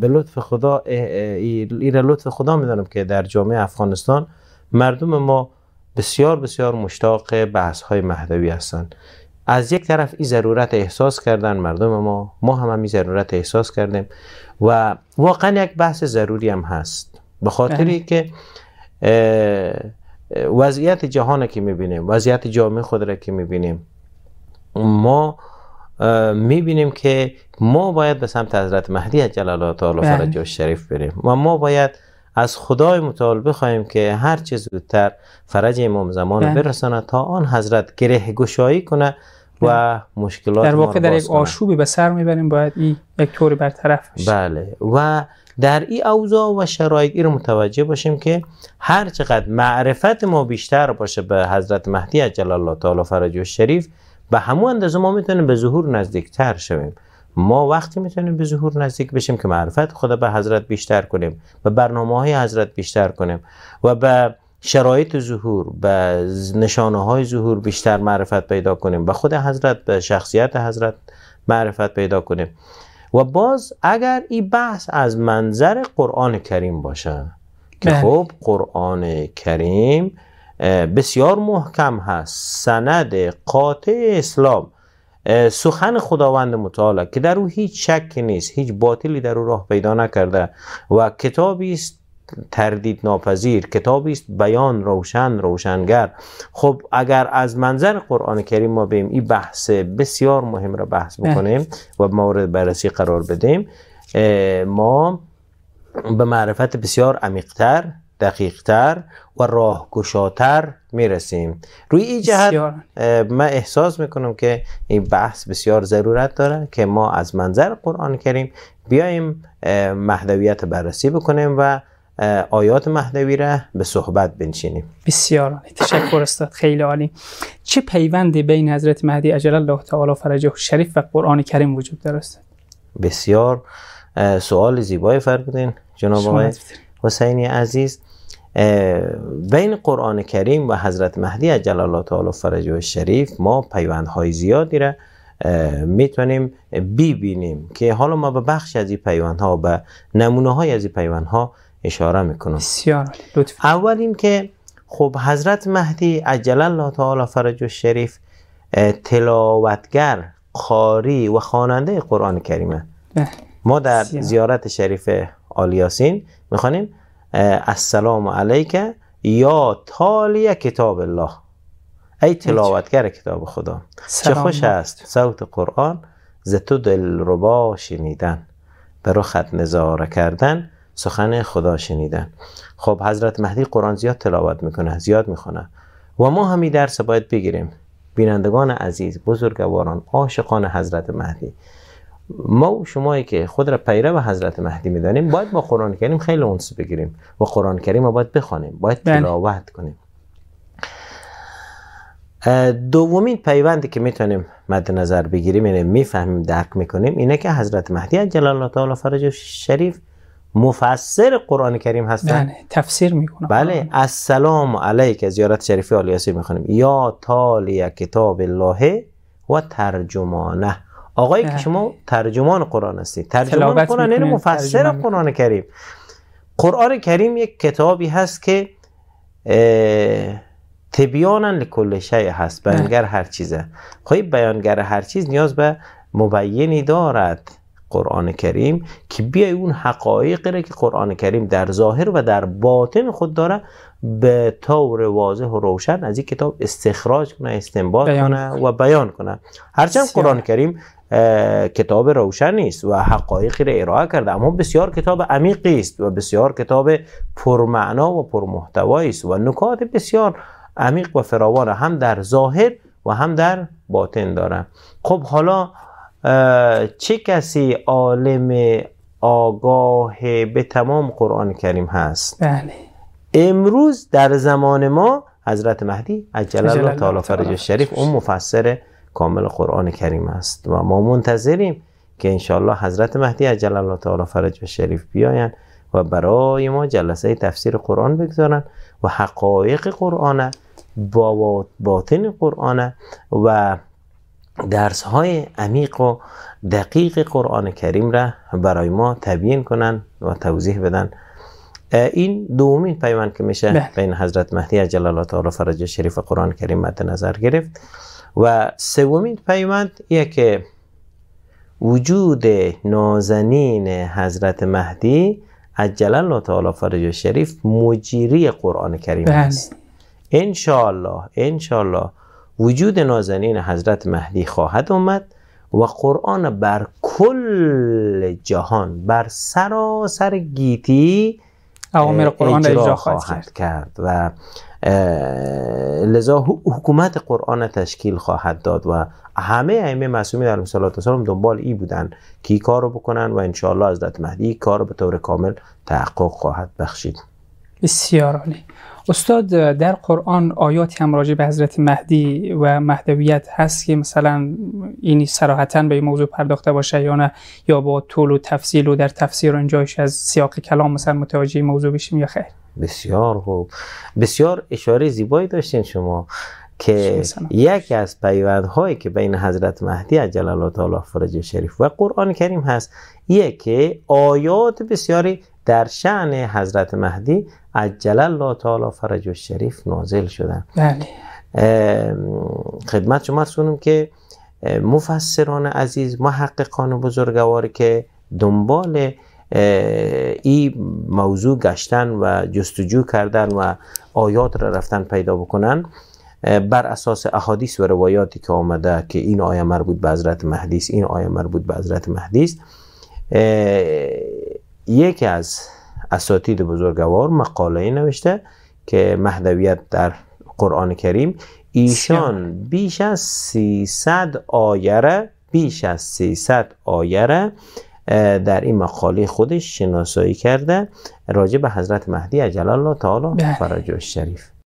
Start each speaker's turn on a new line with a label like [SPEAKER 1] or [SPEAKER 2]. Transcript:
[SPEAKER 1] به لطف خدا ایره لطف خدا میدانم که در جامعه افغانستان مردم ما بسیار بسیار مشتاق بحث های مهدوی هستند از یک طرف این ضرورت احساس کردن مردم ما ما هم این ضرورت احساس کردیم و واقعا یک بحث ضروری هم هست به خاطری بله. که وضعیت جهان که میبینیم وضعیت جامعه خود را که میبینیم ما میبینیم که ما باید به سمت حضرت مهدی جلال الله تعالی و بله. شریف بریم و ما باید از خدای متعال بخواهیم که هر چه زودتر فرج امام زمان بله. برساند تا آن حضرت گره گشایی کنه و بله. مشکلات در واقع در یک آشوبی به سر میبریم باید این یک طوری برطرف بشه بله و در این اوضاع و شرایط این رو متوجه باشیم که هر چقدر معرفت ما بیشتر باشه به حضرت مهدی جلال الله تعالی فرج و شریف به همون اندازه ما میتونیم به ظهور نزدیکتر شویم ما وقتی میتونیم به ظهور نزدیک بشیم که معرفت خدا به حضرت بیشتر کنیم و برنامه های حضرت بیشتر کنیم و به شرایط ظهور به نشانه های ظهور بیشتر معرفت پیدا کنیم به خود حضرت به شخصیت حضرت معرفت پیدا کنیم و باز اگر این بحث از منظر قرآن کریم باشه که بله. خب قرآن کریم بسیار محکم هست سند قاطع اسلام سخن خداوند متعال که در او هیچ شک نیست هیچ باطلی در او راه پیدا نکرده و کتابی است تردید ناپذیر کتابی است بیان روشن روشنگر خب اگر از منظر قرآن کریم ما بیم این بحث بسیار مهم را بحث بکنیم بله. و مورد بررسی قرار بدیم ما به معرفت بسیار عمیقتر دقیقتر و راهگشاتر میرسیم روی این جهت من احساس میکنم که این بحث بسیار ضرورت داره که ما از منظر قرآن کریم بیایم مهدویت بررسی بکنیم و آیات مهدوی را به صحبت بنشینیم بسیار تشکر استاد خیلی عالی چه پیوندی بین حضرت مهدی اجل الله تعالی فرجه شریف و قرآن کریم وجود دارست بسیار سوال زیبایی فرمودین جناب آقای حسینی عزیز بین قرآن کریم و حضرت مهدی اجل الله تعالی فرج و شریف ما پیوندهای زیادی را میتونیم ببینیم که حالا ما به بخش از این پیوندها به نمونه های از این پیوندها اشاره میکنم بسیار لطف اول که خب حضرت مهدی عجل الله تعالی فرج و شریف تلاوتگر قاری و خواننده قرآن کریمه بله. ما در زیارت شریف آلیاسین میخوانیم السلام علیک یا تالی کتاب الله ای تلاوتگر کتاب خدا چه خوش است صوت قرآن ز تو ربا شنیدن رو خط نظاره کردن سخن خدا شنیدن خب حضرت مهدی قرآن زیاد تلاوت میکنه زیاد میخونه و ما همی درس باید بگیریم بینندگان عزیز بزرگواران عاشقان حضرت مهدی ما و شمایی که خود را پیره و حضرت مهدی میدانیم باید با قرآن کریم خیلی اونس بگیریم و قرآن کریم را باید بخوانیم باید بله. تلاوت کنیم دومین پیوندی که میتونیم مد نظر بگیریم یعنی میفهمیم درک میکنیم اینه که حضرت مهدی جلال الله تعالی فرج شریف مفسر قرآن کریم هستن بله تفسیر میکنه بله السلام علیک زیارت شریفی آل یاسین میخونیم یا تالی کتاب الله و ترجمانه آقایی که بله. شما ترجمان قرآن هستید ترجمان قرآن یعنی مفسر قرآن کریم قرآن کریم یک کتابی هست که تبیانن لکل شیء هست بله. بیانگر هر چیزه خب بیانگر هر چیز نیاز به مبینی دارد قرآن کریم که بیای اون حقایقی را که قرآن کریم در ظاهر و در باطن خود داره به طور واضح و روشن از این کتاب استخراج کنه استنباط کنه و بیان کنه هرچند قرآن کریم کتاب روشن است و حقایقی را ارائه کرده اما بسیار کتاب عمیقی است و بسیار کتاب پرمعنا و پرمحتوایی است و نکات بسیار عمیق و فراوان هم در ظاهر و هم در باطن داره خب حالا چه کسی عالم آگاه به تمام قرآن کریم هست بله امروز در زمان ما حضرت مهدی عجل الله تعالی فرج شریف اون مفسره کامل قرآن کریم است و ما منتظریم که انشاءالله حضرت مهدی عجل الله تعالی فرج و شریف بیاین و برای ما جلسه تفسیر قرآن بگذارن و حقایق قرآن با باطن قرآن و درس های عمیق و دقیق قرآن کریم را برای ما تبیین کنن و توضیح بدن این دومین پیوند که میشه بله. بین حضرت مهدی عجل الله تعالی فرج شریف قرآن کریم مد نظر گرفت و سومین پیوند یه که وجود نازنین حضرت مهدی عجل الله تعالی فرج شریف مجری قرآن کریم بله. است انشاءالله انشاءالله وجود نازنین حضرت مهدی خواهد آمد و قرآن بر کل جهان بر سراسر گیتی
[SPEAKER 2] اوامر قرآن اجرا خواهد
[SPEAKER 1] کرد و لذا حکومت قرآن تشکیل خواهد داد و همه ائمه معصومی در صلوات السلام دنبال ای بودن که ای کار رو بکنن و انشاءالله حضرت مهدی کار به طور کامل تحقق خواهد بخشید بسیار عالی استاد در قرآن آیاتی هم راجع به حضرت مهدی و مهدویت هست که مثلا اینی سراحتا به این موضوع پرداخته باشه یا نه یا با طول و تفصیل و در تفسیر و اینجایش از سیاق کلام مثلا متوجه موضوع بشیم یا خیر بسیار خوب بسیار اشاره زیبایی داشتین شما که یکی از پیوندهایی که بین حضرت مهدی جلالات الله تعالی فرج شریف و قرآن کریم هست یکی که آیات بسیاری در شعن حضرت مهدی عجل الله تعالی فرج و شریف نازل شده بله. خدمت شما رسونم که مفسران عزیز محققان و بزرگوار که دنبال این موضوع گشتن و جستجو کردن و آیات را رفتن پیدا بکنن بر اساس احادیث و روایاتی که آمده که این آیه مربوط به حضرت مهدی است این آیه مربوط به حضرت مهدی است یکی از اساتید بزرگوار مقاله نوشته که مهدویت در قرآن کریم ایشان بیش از 300 آیره بیش از 300 آیره در این مقاله خودش شناسایی کرده راجع به حضرت مهدی عجل الله تعالی بله. فرج الشریف